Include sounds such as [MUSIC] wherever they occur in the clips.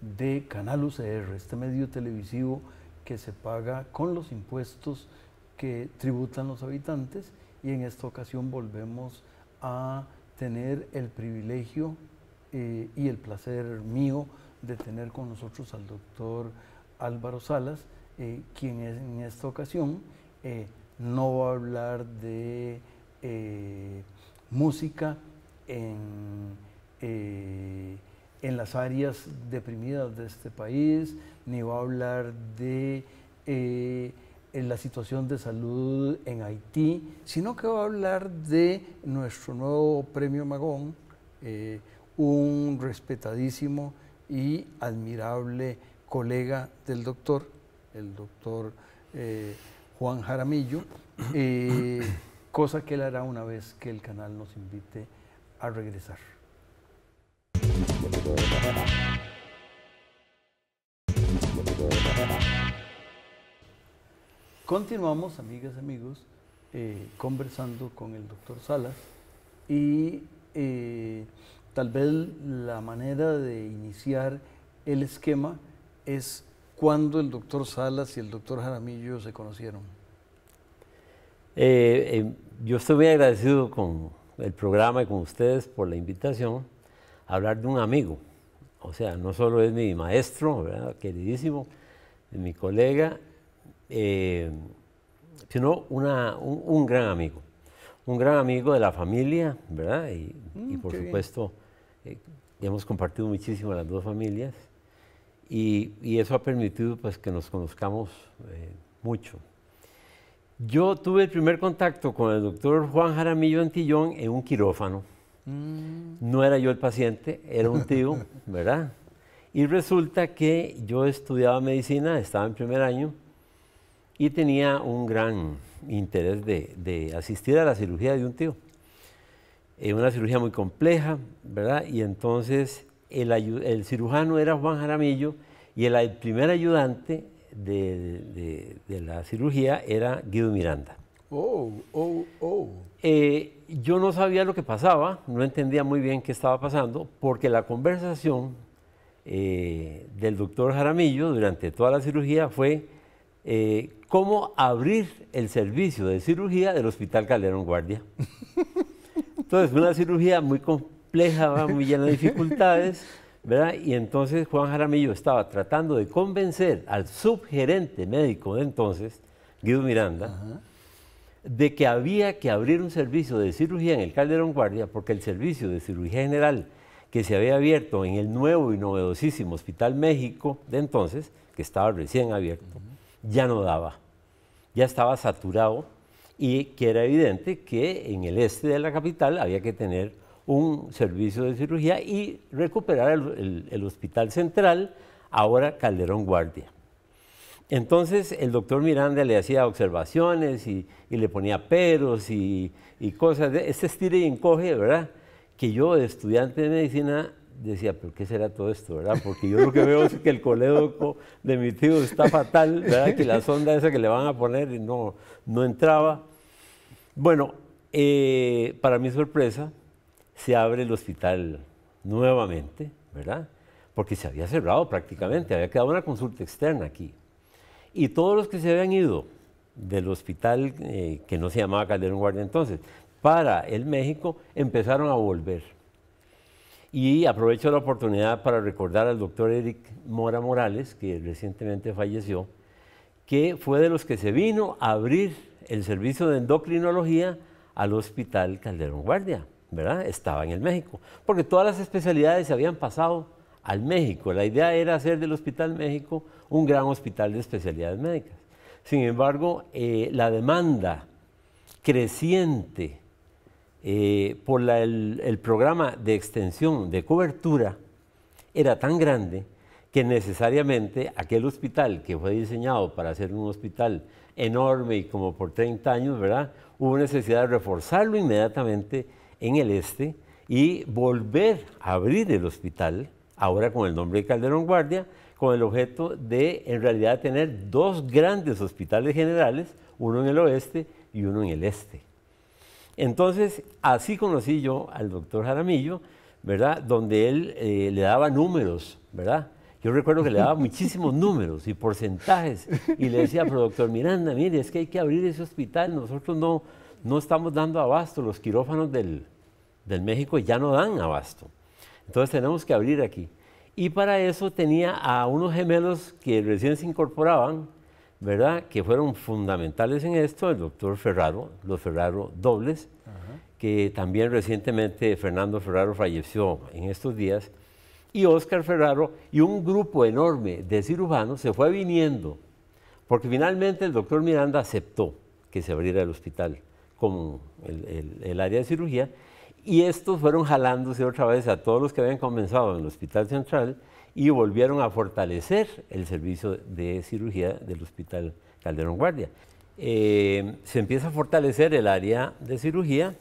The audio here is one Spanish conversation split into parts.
de Canal UCR, este medio televisivo que se paga con los impuestos que tributan los habitantes y en esta ocasión volvemos a tener el privilegio eh, y el placer mío de tener con nosotros al doctor Álvaro Salas, eh, quien en esta ocasión eh, no va a hablar de música en en las áreas deprimidas de este país, ni va a hablar de eh, la situación de salud en Haití, sino que va a hablar de nuestro nuevo premio Magón, eh, un respetadísimo y admirable colega del doctor, el doctor eh, Juan Jaramillo, cosa que él hará una vez que el canal nos invite a regresar. Continuamos, amigas, amigos, eh, conversando con el doctor Salas y eh, tal vez la manera de iniciar el esquema es cuando el doctor Salas y el doctor Jaramillo se conocieron. Eh, yo estoy muy agradecido con el programa y con ustedes por la invitación hablar de un amigo. O sea, no solo es mi maestro, ¿verdad? queridísimo, mi colega, eh, sino un, gran amigo. Un gran amigo de la familia, ¿verdad? Y, mm, por supuesto, eh, hemos compartido muchísimo las dos familias. Y, eso ha permitido pues, que nos conozcamos eh, mucho. Yo tuve el primer contacto con el doctor Juan Jaramillo Antillón en un quirófano. No era yo el paciente, era un tío, [LAUGHS] ¿verdad? Y resulta que yo estudiaba medicina, estaba en primer año y tenía un gran interés de, asistir a la cirugía de un tío. Eh, una cirugía muy compleja, ¿verdad? Y entonces el, cirujano era Juan Jaramillo y el, primer ayudante de, la cirugía era Guido Miranda. Oh, oh, oh. Eh, yo no sabía lo que pasaba, no entendía muy bien qué estaba pasando, porque la conversación eh, del doctor Jaramillo durante toda la cirugía fue eh, cómo abrir el servicio de cirugía del Hospital Calderón Guardia. Entonces, una cirugía muy compleja, muy llena de dificultades, ¿verdad? Y entonces Juan Jaramillo estaba tratando de convencer al subgerente médico de entonces, Guido Miranda, de que había que abrir un servicio de cirugía en el Calderón Guardia porque el servicio de cirugía general que se había abierto en el nuevo y novedosísimo Hospital México de entonces, que estaba recién abierto, ya no daba, ya estaba saturado y que era evidente que en el este de la capital había que tener un servicio de cirugía y recuperar el Hospital Central, ahora Calderón Guardia. Entonces el doctor Miranda le hacía observaciones y, le ponía peros y, cosas, de, este estilo y encoge, ¿verdad? Que yo, estudiante de medicina, decía, ¿pero qué será todo esto, verdad? Porque yo lo que veo es que el colédoco de mi tío está fatal, ¿verdad? Que la sonda esa que le van a poner no, no entraba. Bueno, eh, para mi sorpresa, se abre el hospital nuevamente, ¿verdad? Porque se había cerrado prácticamente, había quedado una consulta externa aquí. Y todos los que se habían ido del hospital, eh, que no se llamaba Calderón Guardia entonces, para el México, empezaron a volver. Y aprovecho la oportunidad para recordar al doctor Eric Mora Morales, que recientemente falleció, que fue de los que se vino a abrir el servicio de endocrinología al Hospital Calderón Guardia, ¿verdad? Estaba en el México, porque todas las especialidades se habían pasado México. La idea era hacer del Hospital México un gran hospital de especialidades médicas. Sin embargo, eh, la demanda creciente eh, por el, programa de extensión de cobertura era tan grande que necesariamente aquel hospital que fue diseñado para ser un hospital enorme y como por 30 años, ¿verdad? Hubo necesidad de reforzarlo inmediatamente en el este y volver a abrir el hospital ahora con el nombre de Calderón Guardia, con el objeto de en realidad tener dos grandes hospitales generales, uno en el oeste y uno en el este. Entonces, así conocí yo al doctor Jaramillo, ¿verdad? Donde él eh, le daba números, ¿verdad? Yo recuerdo que le daba muchísimos [LAUGHS] números y porcentajes y le decía, al doctor Miranda, mire, es que hay que abrir ese hospital, nosotros no, no estamos dando abasto, los quirófanos del México ya no dan abasto. Entonces tenemos que abrir aquí. Y para eso tenía a unos gemelos que recién se incorporaban, ¿verdad? Que fueron fundamentales en esto, el doctor Ferraro, los Ferraro dobles, que también recientemente Fernando Ferraro falleció en estos días, y Oscar Ferraro, y un grupo enorme de cirujanos se fue viniendo, porque finalmente el doctor Miranda aceptó que se abriera el hospital como el, el área de cirugía, y estos fueron jalándose otra vez a todos los que habían comenzado en el Hospital Central y volvieron a fortalecer el servicio de cirugía del Hospital Calderón Guardia. Eh, se empieza a fortalecer el área de cirugía,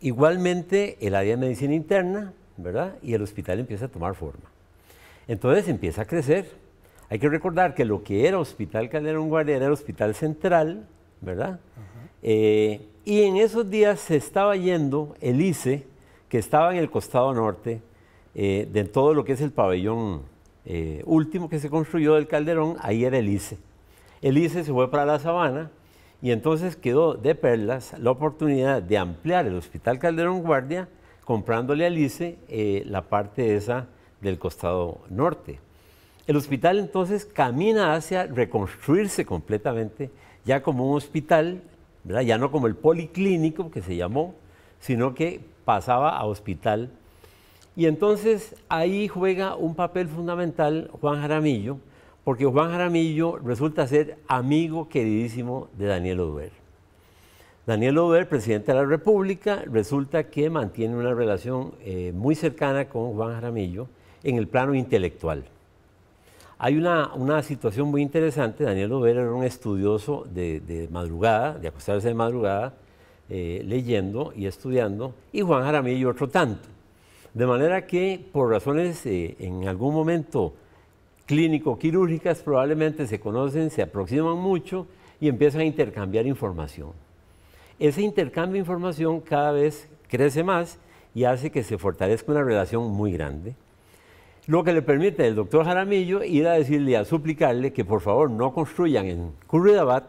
igualmente el área de medicina interna, ¿verdad? Y el hospital empieza a tomar forma. Entonces empieza a crecer. Hay que recordar que lo que era Hospital Calderón Guardia era el Hospital Central, ¿verdad? Eh, y en esos días se estaba yendo el e, que estaba en el costado norte, eh, de todo lo que es el pabellón eh, último que se construyó del Calderón, ahí era el ICE. E se fue para la sabana y entonces quedó de perlas la oportunidad de ampliar el Hospital Calderón Guardia comprándole al ICE la parte esa del costado norte. El hospital entonces camina hacia reconstruirse completamente ya como un hospital ya no como el policlínico que se llamó, sino que pasaba a hospital. Y entonces ahí juega un papel fundamental Juan Jaramillo, porque Juan Jaramillo resulta ser amigo queridísimo de Daniel Oduber. Daniel Oduber, presidente de la República, resulta que mantiene una relación eh, muy cercana con Juan Jaramillo en el plano intelectual. Hay una, situación muy interesante, Daniel Overa era un estudioso de, madrugada, de acostarse de madrugada, eh, leyendo y estudiando, y Juan Jaramillo otro tanto. De manera que por razones eh, en algún momento clínico-quirúrgicas probablemente se conocen, se aproximan mucho y empiezan a intercambiar información. Ese intercambio de información cada vez crece más y hace que se fortalezca una relación muy grande. Lo que le permite al doctor Jaramillo ir a decirle, a suplicarle que por favor no construyan en Curridabat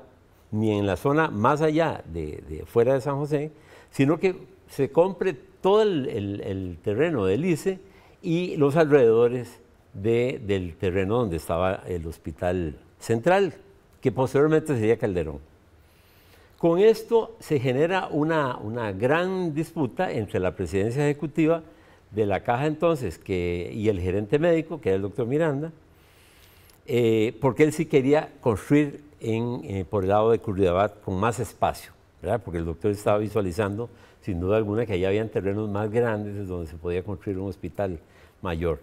ni en la zona más allá de, fuera de San José, sino que se compre todo el, terreno del ICE y los alrededores del terreno donde estaba el hospital central, que posteriormente sería Calderón. Con esto se genera una, una gran disputa entre la presidencia ejecutiva de la caja entonces que, y el gerente médico, que era el doctor Miranda, eh, porque él sí quería construir en, eh, por el lado de Curridabat con más espacio, ¿verdad? porque el doctor estaba visualizando sin duda alguna que allá habían terrenos más grandes donde se podía construir un hospital mayor.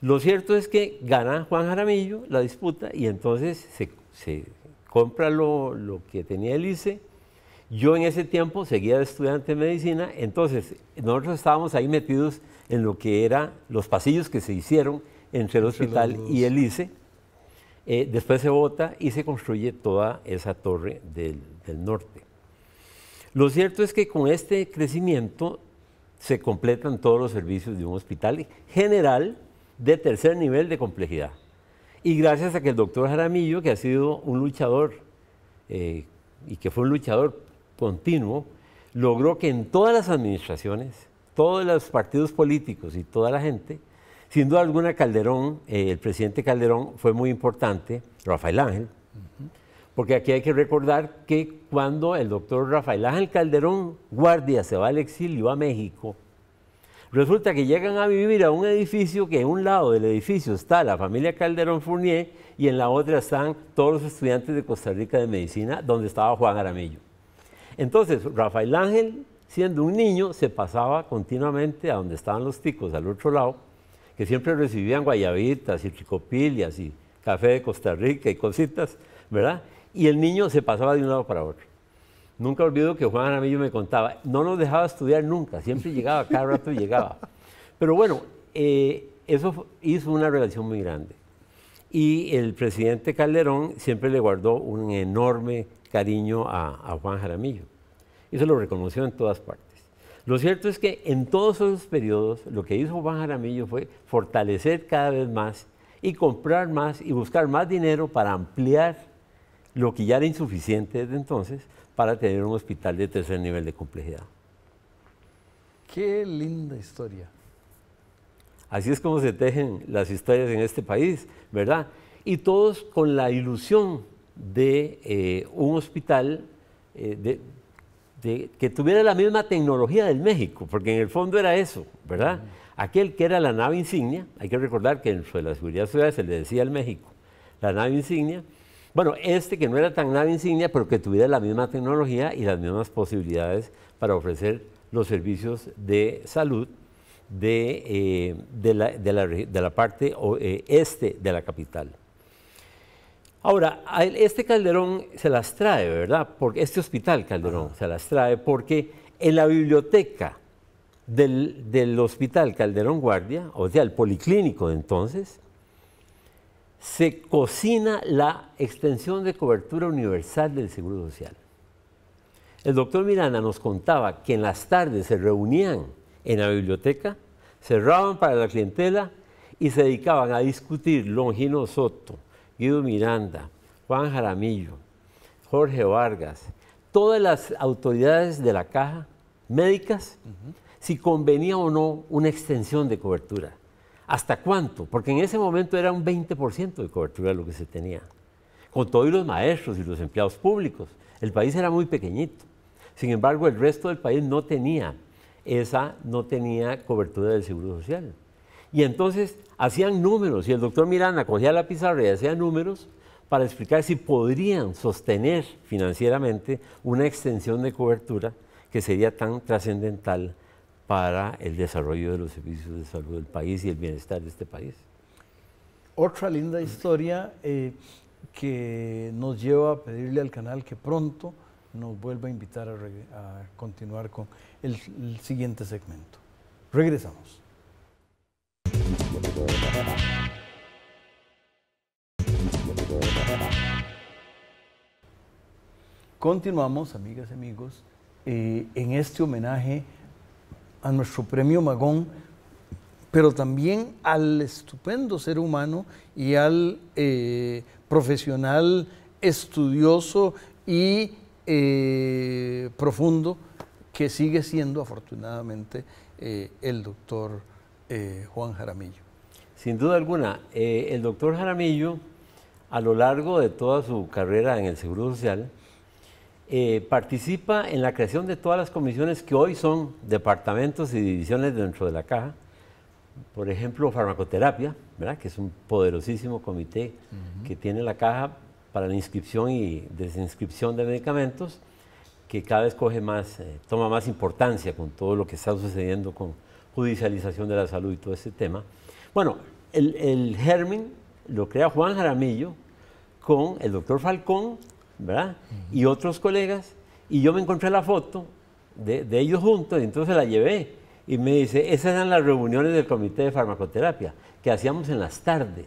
Lo cierto es que gana Juan Jaramillo la disputa y entonces se, compra lo, lo que tenía el ICE yo en ese tiempo seguía de estudiante de medicina, entonces nosotros estábamos ahí metidos en lo que eran los pasillos que se hicieron entre el hospital y el ICE. Eh, después se vota y se construye toda esa torre del, norte. Lo cierto es que con este crecimiento se completan todos los servicios de un hospital general de tercer nivel de complejidad. Y gracias a que el doctor Jaramillo, que ha sido un luchador eh, y que fue un luchador continuo, logró que en todas las administraciones, todos los partidos políticos y toda la gente, siendo duda alguna Calderón, eh, el presidente Calderón fue muy importante, Rafael Ángel, porque aquí hay que recordar que cuando el doctor Rafael Ángel Calderón Guardia se va al exilio a México, Resulta que llegan a vivir a un edificio que en un lado del edificio está la familia Calderón Fournier y en la otra están todos los estudiantes de Costa Rica de Medicina, donde estaba Juan Aramillo. Entonces, Rafael Ángel, siendo un niño, se pasaba continuamente a donde estaban los ticos, al otro lado, que siempre recibían guayabitas y chicopilias y café de Costa Rica y cositas, ¿verdad? Y el niño se pasaba de un lado para otro. Nunca olvido que Juan Aramillo me contaba, no nos dejaba estudiar nunca, siempre llegaba, cada rato llegaba. Pero bueno, eh, eso hizo una relación muy grande. Y el presidente Calderón siempre le guardó un enorme cariño a, a Juan Jaramillo. Y Eso lo reconoció en todas partes. Lo cierto es que en todos esos periodos lo que hizo Juan Jaramillo fue fortalecer cada vez más y comprar más y buscar más dinero para ampliar lo que ya era insuficiente desde entonces para tener un hospital de tercer nivel de complejidad. Qué linda historia. Así es como se tejen las historias en este país, ¿verdad? Y todos con la ilusión de eh, un hospital eh, de, que tuviera la misma tecnología del México, porque en el fondo era eso, ¿verdad? Mm. Aquel que era la nave insignia, hay que recordar que en la seguridad ciudad se le decía al México, la nave insignia, bueno, este que no era tan nave insignia, pero que tuviera la misma tecnología y las mismas posibilidades para ofrecer los servicios de salud de, eh, la, parte eh, este de la capital. Ahora, este Calderón se las trae, ¿verdad? Porque este hospital Calderón se las trae porque en la biblioteca del, del, hospital Calderón Guardia, o sea, el policlínico de entonces, se cocina la extensión de cobertura universal del Seguro Social. El doctor Miranda nos contaba que en las tardes se reunían en la biblioteca, cerraban para la clientela y se dedicaban a discutir Longino Soto, Guido Miranda, Juan Jaramillo, Jorge Vargas, todas las autoridades de la caja médicas, si convenía o no una extensión de cobertura. ¿Hasta cuánto? Porque en ese momento era un 20% de cobertura lo que se tenía. Con todos los maestros y los empleados públicos. El país era muy pequeñito. Sin embargo, el resto del país no tenía esa, no tenía cobertura del Seguro Social. Y entonces hacían números y el doctor Miranda cogía la pizarra y hacía números para explicar si podrían sostener financieramente una extensión de cobertura que sería tan trascendental para el desarrollo de los servicios de salud del país y el bienestar de este país. Otra linda historia eh, que nos lleva a pedirle al canal que pronto nos vuelva a invitar a, continuar con el siguiente segmento. Regresamos. Continuamos, amigas y amigos, eh, en este homenaje a nuestro premio Magón, pero también al estupendo ser humano y al eh, profesional estudioso y eh, profundo que sigue siendo afortunadamente el doctor Juan Jaramillo. Sin duda alguna, eh, el doctor Jaramillo, a lo largo de toda su carrera en el Seguro Social, eh, participa en la creación de todas las comisiones que hoy son departamentos y divisiones dentro de la caja. Por ejemplo, farmacoterapia, que es un poderosísimo comité que tiene la caja para la inscripción y desinscripción de medicamentos, que cada vez coge más, eh, toma más importancia con todo lo que está sucediendo con judicialización de la salud y todo ese tema. Bueno, el, el germen lo crea Juan Jaramillo con el doctor Falcón, ¿verdad? Y otros colegas, y yo me encontré la foto de, de ellos juntos, y entonces la llevé. Y me dice, esas eran las reuniones del comité de farmacoterapia que hacíamos en las tardes.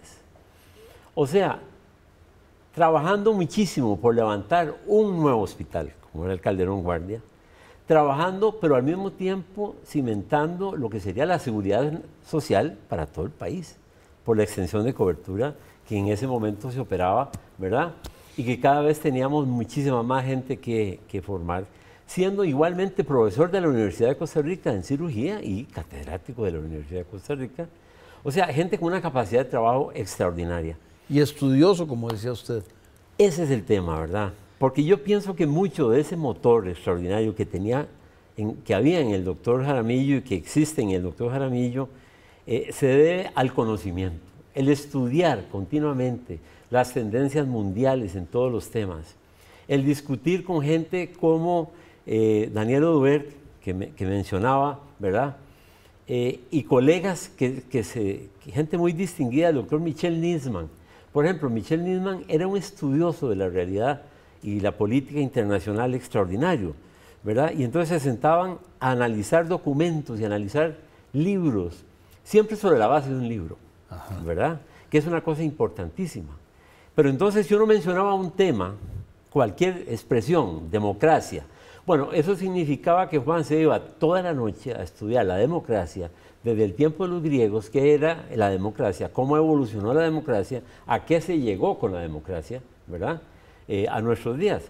O sea, trabajando muchísimo por levantar un nuevo hospital, como era el Calderón Guardia, trabajando, pero al mismo tiempo cimentando lo que sería la seguridad social para todo el país, por la extensión de cobertura que en ese momento se operaba, ¿verdad? Y que cada vez teníamos muchísima más gente que, que formar, siendo igualmente profesor de la Universidad de Costa Rica en cirugía y catedrático de la Universidad de Costa Rica. O sea, gente con una capacidad de trabajo extraordinaria. Y estudioso, como decía usted. Ese es el tema, ¿verdad? Porque yo pienso que mucho de ese motor extraordinario que tenía, que había en el doctor Jaramillo y que existe en el doctor Jaramillo, eh, se debe al conocimiento, el estudiar continuamente las tendencias mundiales en todos los temas, el discutir con gente como eh, Daniel Oduber, que, mencionaba, ¿verdad? Eh, y colegas, que, gente muy distinguida, el doctor Michel Nisman. Por ejemplo, Michel Nisman era un estudioso de la realidad y la política internacional extraordinario, ¿verdad? Y entonces se sentaban a analizar documentos y analizar libros, siempre sobre la base de un libro, ¿verdad? Que es una cosa importantísima. Pero entonces si uno mencionaba un tema, cualquier expresión, democracia, bueno, eso significaba que Juan se iba toda la noche a estudiar la democracia desde el tiempo de los griegos, qué era la democracia, cómo evolucionó la democracia, a qué se llegó con la democracia, ¿verdad? Eh, a nuestros días.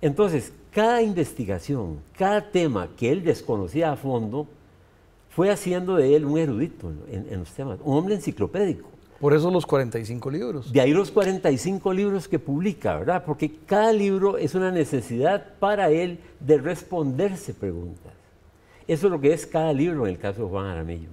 Entonces, cada investigación, cada tema que él desconocía a fondo, fue haciendo de él un erudito en, en los temas, un hombre enciclopédico. Por eso los 45 libros. De ahí los 45 libros que publica, ¿verdad? Porque cada libro es una necesidad para él de responderse preguntas. Eso es lo que es cada libro en el caso de Juan Aramillo.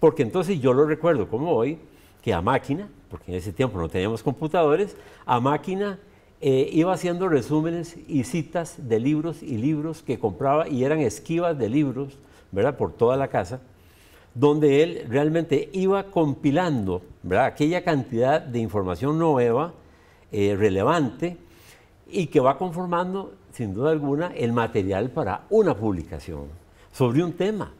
Porque entonces yo lo recuerdo como hoy, que a máquina, porque en ese tiempo no teníamos computadores, a máquina eh, iba haciendo resúmenes y citas de libros y libros que compraba y eran esquivas de libros, ¿verdad? Por toda la casa, donde él realmente iba compilando, Aquella cantidad de información nueva, eh, relevante, y que va conformando, sin duda alguna, el material para una publicación sobre un tema.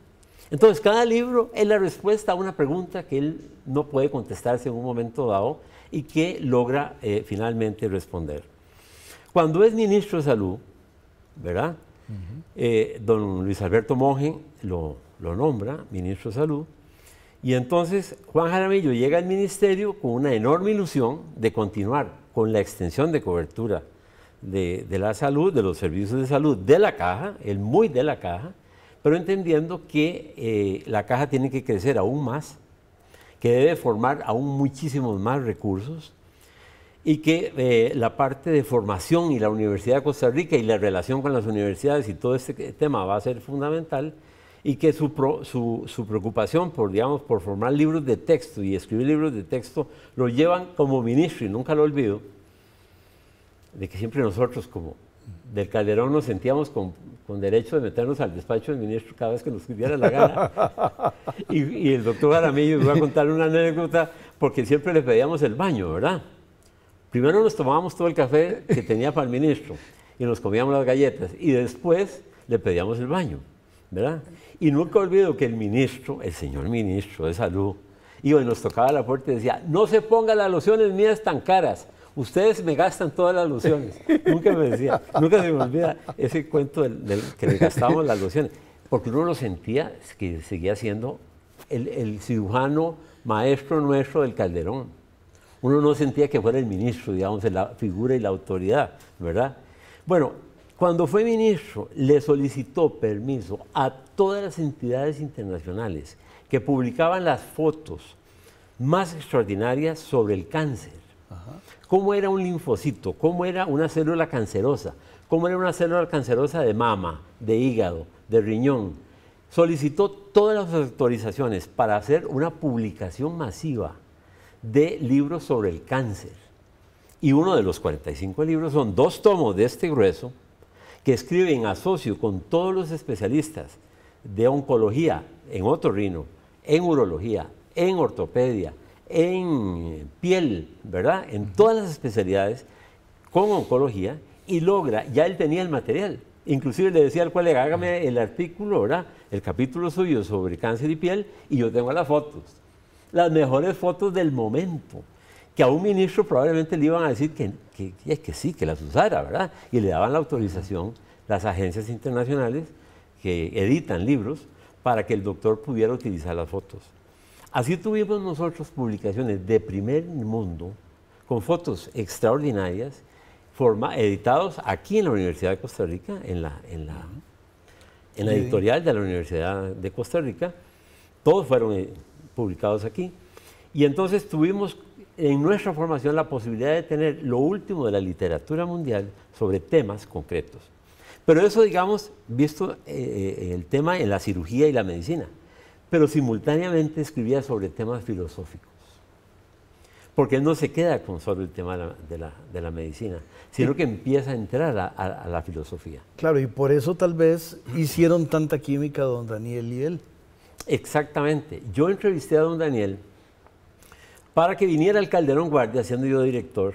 Entonces, cada libro es la respuesta a una pregunta que él no puede contestarse en un momento dado y que logra eh, finalmente responder. Cuando es ministro de Salud, ¿verdad? Eh, don Luis Alberto Monge lo, nombra ministro de Salud. Y entonces Juan Jaramillo llega al ministerio con una enorme ilusión de continuar con la extensión de cobertura de, la salud, de los servicios de salud de la caja, el muy de la caja, pero entendiendo que eh, la caja tiene que crecer aún más, que debe formar aún muchísimos más recursos y que eh, la parte de formación y la Universidad de Costa Rica y la relación con las universidades y todo este tema va a ser fundamental y que su, su, preocupación por, digamos, por formar libros de texto y escribir libros de texto lo llevan como ministro, y nunca lo olvido, de que siempre nosotros como del Calderón nos sentíamos con, con derecho de meternos al despacho del ministro cada vez que nos diera la gana. y, el doctor Aramillo nos va a contar una anécdota porque siempre le pedíamos el baño, ¿verdad? Primero nos tomábamos todo el café que tenía para el ministro y nos comíamos las galletas y después le pedíamos el baño, ¿verdad? Y nunca olvido que el ministro, el señor ministro de salud, iba y nos tocaba la puerta y decía, no se pongan las lociones mías tan caras, ustedes me gastan todas las lociones. [LAUGHS] nunca me decía, nunca se me olvida ese cuento del, que le gastábamos las lociones, porque uno lo sentía que seguía siendo el, el cirujano maestro nuestro del Calderón uno no sentía que fuera el ministro, digamos, la figura y la autoridad, ¿verdad? Bueno, cuando fue ministro, le solicitó permiso a todas las entidades internacionales que publicaban las fotos más extraordinarias sobre el cáncer. ¿Cómo era un linfocito? ¿Cómo era una célula cancerosa? ¿Cómo era una célula cancerosa de mama, de hígado, de riñón? Solicitó todas las autorizaciones para hacer una publicación masiva de libros sobre el cáncer. Y uno de los 45 libros son dos tomos de este grueso que escribe en asocio con todos los especialistas de oncología en otorrino, en urología, en ortopedia, en piel, ¿verdad? En todas las especialidades con oncología y logra, ya él tenía el material. Inclusive le decía al colega, hágame el artículo, ¿verdad? El capítulo suyo sobre cáncer y piel y yo tengo las fotos las mejores fotos del momento, que a un ministro probablemente le iban a decir que, que, que, sí, que las usara, ¿verdad? Y le daban la autorización las agencias internacionales que editan libros para que el doctor pudiera utilizar las fotos. Así tuvimos nosotros publicaciones de primer mundo con fotos extraordinarias forma, editados aquí en la Universidad de Costa Rica, en la, en la, en la editorial de la Universidad de Costa Rica. Todos fueron eh, publicados aquí. Y entonces tuvimos en nuestra formación la posibilidad de tener lo último de la literatura mundial sobre temas concretos. Pero eso, digamos, visto eh, eh, el tema en la cirugía y la medicina. Pero simultáneamente escribía sobre temas filosóficos. Porque no se queda con solo el tema de la, de la, medicina, sino que empieza a entrar a, la filosofía. Claro, y por eso tal vez hicieron tanta química don Daniel y él. Exactamente. Yo entrevisté a don Daniel para que viniera al Calderón Guardia, siendo yo director,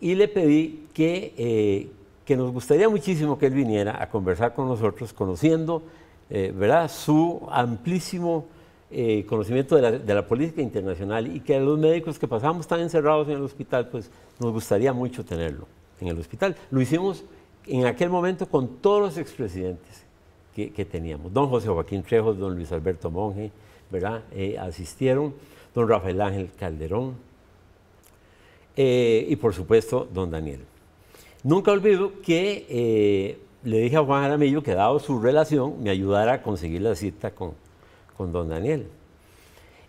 y le pedí que, eh, que nos gustaría muchísimo que él viniera a conversar con nosotros, conociendo eh, ¿verdad? su amplísimo eh, conocimiento de la, política internacional y que los médicos que pasamos tan encerrados en el hospital, pues nos gustaría mucho tenerlo en el hospital. Lo hicimos en aquel momento con todos los expresidentes que, teníamos. Don José Joaquín Trejos, don Luis Alberto Monge, ¿verdad? Eh, asistieron, don Rafael Ángel Calderón eh, y por supuesto don Daniel. Nunca olvido que eh, le dije a Juan Aramillo que dado su relación me ayudara a conseguir la cita con, con don Daniel.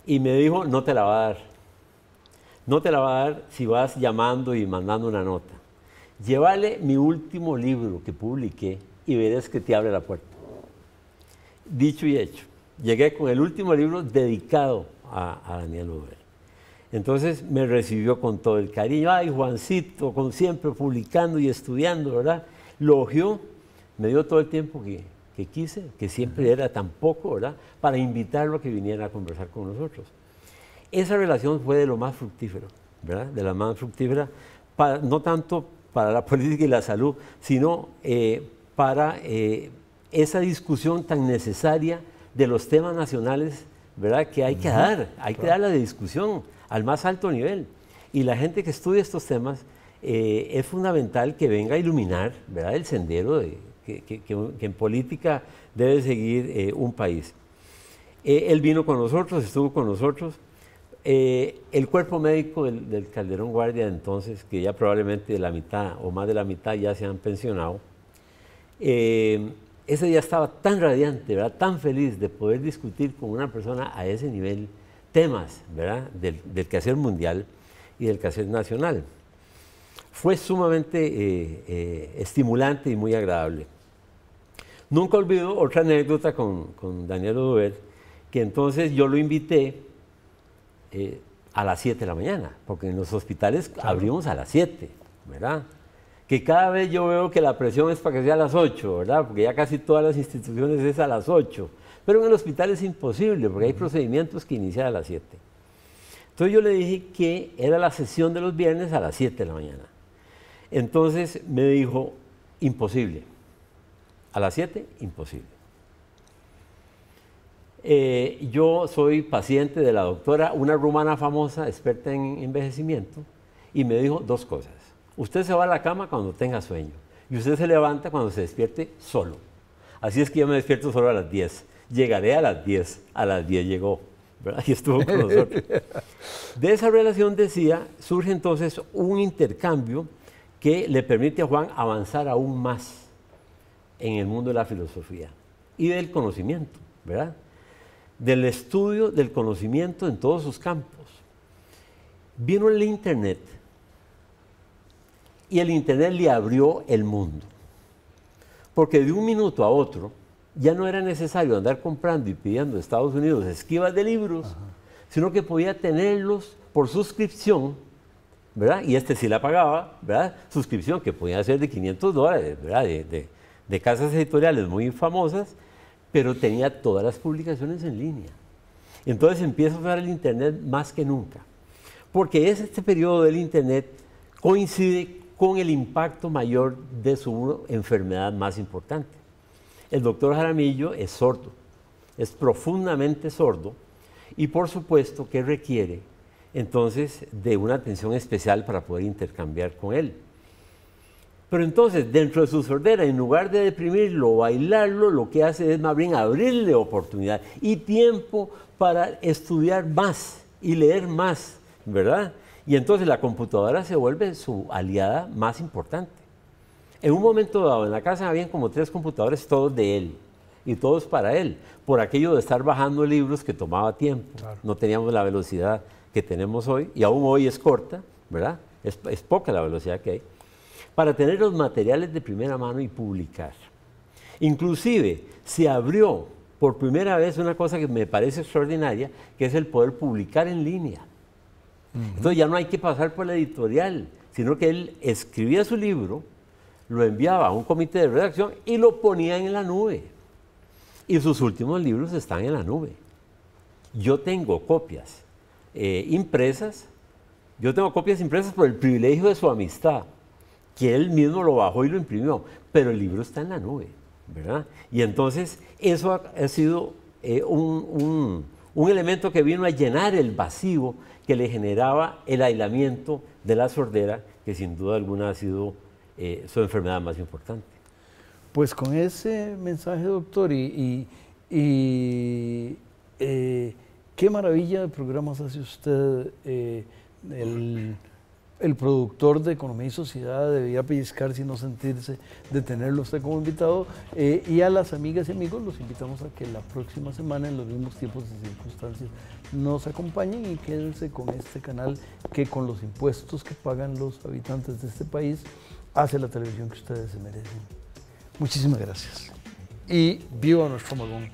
Y me dijo, no te la va a dar. No te la va a dar si vas llamando y mandando una nota. Llévale mi último libro que publiqué y verás que te abre la puerta dicho y hecho. Llegué con el último libro dedicado a, Daniel Uber. Entonces me recibió con todo el cariño. Ay, Juancito, con siempre publicando y estudiando, ¿verdad? Lo me dio todo el tiempo que, quise, que siempre era tan poco, ¿verdad? Para invitarlo a que viniera a conversar con nosotros. Esa relación fue de lo más fructífero, ¿verdad? De la más fructífera, para, no tanto para la [LAUGHS] política y la salud, sino eh, para eh, esa discusión tan necesaria de los temas nacionales, ¿verdad? Que hay que dar, hay que dar la discusión al más alto nivel. Y la gente que estudia estos temas eh, es fundamental que venga a iluminar, ¿verdad? El sendero de, que, en política debe seguir eh, un país. Eh, él vino con nosotros, estuvo con nosotros. el cuerpo médico del, Calderón Guardia entonces, que ya probablemente la mitad o más de la mitad ya se han pensionado, eh, ese día estaba tan radiante, tan feliz de poder discutir con una persona a ese nivel temas ¿verdad? Del, del quehacer mundial y del quehacer nacional. Fue sumamente eh, eh, estimulante y muy agradable. Nunca olvido otra anécdota con, Daniel Oduber, que entonces yo lo invité eh, a las 7 de la mañana, porque en los hospitales abrimos a las 7, ¿verdad? que cada vez yo veo que la presión es para que sea a las 8, ¿verdad? Porque ya casi todas las instituciones es a las 8. Pero en el hospital es imposible, porque hay procedimientos que inician a las 7. Entonces yo le dije que era la sesión de los viernes a las 7 de la mañana. Entonces me dijo, imposible. A las 7, imposible. Eh, yo soy paciente de la doctora, una rumana famosa, experta en envejecimiento, y me dijo dos cosas Usted se va a la cama cuando tenga sueño y usted se levanta cuando se despierte solo. Así es que yo me despierto solo a las 10. Llegaré a las 10. A las 10 llegó. ¿verdad? [LAUGHS] Y estuvo con De esa relación, decía, surge entonces un intercambio que le permite a Juan avanzar aún más en el mundo de la filosofía y del conocimiento, ¿verdad? Del estudio del conocimiento en todos sus campos. Vino el Internet y el Internet le abrió el mundo. Porque de un minuto a otro ya no era necesario andar comprando y pidiendo Estados Unidos esquivas de libros, sino que podía tenerlos por suscripción, ¿verdad? Y este sí la pagaba, ¿verdad? Suscripción que podía ser de 500 dólares, ¿verdad? De, de, de casas editoriales muy famosas, pero tenía todas las publicaciones en línea. Entonces empieza a usar el Internet más que nunca, porque es este periodo del Internet coincide con el impacto mayor de su enfermedad más importante. El doctor Jaramillo es sordo, es profundamente sordo y por supuesto que requiere entonces de una atención especial para poder intercambiar con él. Pero entonces, dentro de su sordera, en lugar de deprimirlo o bailarlo, lo que hace es más bien abrirle oportunidad y tiempo para estudiar más y leer más, ¿verdad? Y entonces la computadora se vuelve su aliada más importante. En un momento dado, en la casa habían como tres computadores, todos de él y todos para él, por aquello de estar bajando libros que tomaba tiempo. No teníamos la velocidad que tenemos hoy, y aún hoy es corta, ¿verdad? Es, es, poca la velocidad que hay, para tener los materiales de primera mano y publicar. Inclusive se abrió por primera vez una cosa que me parece extraordinaria, que es el poder publicar en línea. Entonces ya no hay que pasar por la editorial, sino que él escribía su libro, lo enviaba a un comité de redacción y lo ponía en la nube. Y sus últimos libros están en la nube. Yo tengo copias eh, impresas, yo tengo copias impresas por el privilegio de su amistad, que él mismo lo bajó y lo imprimió, pero el libro está en la nube, ¿verdad? Y entonces eso ha, sido eh, un un elemento que vino a llenar el vacío que le generaba el aislamiento de la sordera, que sin duda alguna ha sido eh, su enfermedad más importante. Pues con ese mensaje, doctor, y, eh, qué maravilla de programas hace usted. Eh, el productor de Economía y Sociedad debía pellizcar si no sentirse de tenerlo usted como invitado. Eh, y a las amigas y amigos los invitamos a que la próxima semana, en los mismos tiempos y circunstancias, nos acompañen y quédense con este canal que con los impuestos que pagan los habitantes de este país hace la televisión que ustedes se merecen. Muchísimas gracias. Y viva nuestro magón.